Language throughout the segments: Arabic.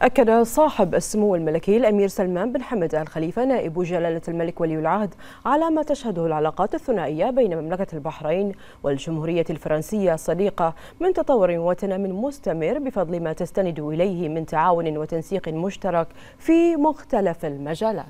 أكد صاحب السمو الملكي الأمير سلمان بن حمد آل خليفة نائب جلالة الملك ولي العهد على ما تشهده العلاقات الثنائية بين مملكة البحرين والجمهورية الفرنسية الصديقة من تطور وتنام مستمر بفضل ما تستند إليه من تعاون وتنسيق مشترك في مختلف المجالات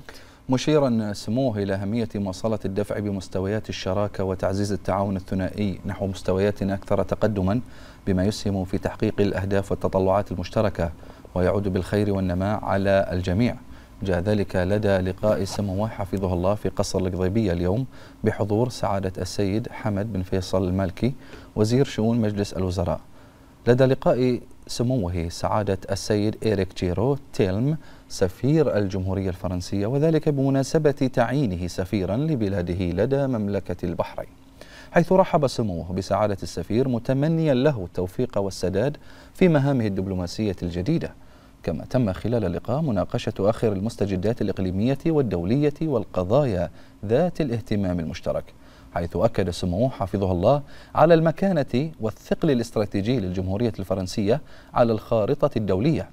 مشيرا سموه إلى أهمية مواصلة الدفع بمستويات الشراكة وتعزيز التعاون الثنائي نحو مستويات أكثر تقدما بما يسهم في تحقيق الأهداف والتطلعات المشتركة ويعود بالخير والنماء على الجميع جاء ذلك لدى لقاء سموه حفظه الله في قصر القضيبية اليوم بحضور سعادة السيد حمد بن فيصل المالكي وزير شؤون مجلس الوزراء لدى لقاء سموه سعادة السيد إيريك جيرو تيلم سفير الجمهورية الفرنسية وذلك بمناسبة تعيينه سفيرا لبلاده لدى مملكة البحرين حيث رحب سموه بسعادة السفير متمنيا له التوفيق والسداد في مهامه الدبلوماسية الجديدة كما تم خلال اللقاء مناقشة آخر المستجدات الإقليمية والدولية والقضايا ذات الاهتمام المشترك حيث أكد سموه حفظه الله على المكانة والثقل الاستراتيجي للجمهورية الفرنسية على الخارطة الدولية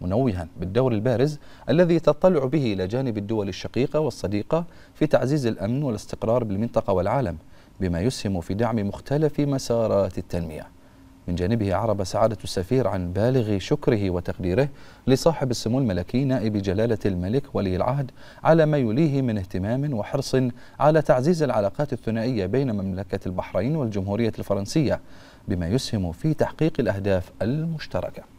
منوها بالدور البارز الذي تطلع به إلى جانب الدول الشقيقة والصديقة في تعزيز الأمن والاستقرار بالمنطقة والعالم بما يسهم في دعم مختلف مسارات التنميه من جانبه عرب سعادة السفير عن بالغ شكره وتقديره لصاحب السمو الملكي نائب جلالة الملك ولي العهد على ما يليه من اهتمام وحرص على تعزيز العلاقات الثنائية بين مملكة البحرين والجمهورية الفرنسية بما يسهم في تحقيق الأهداف المشتركة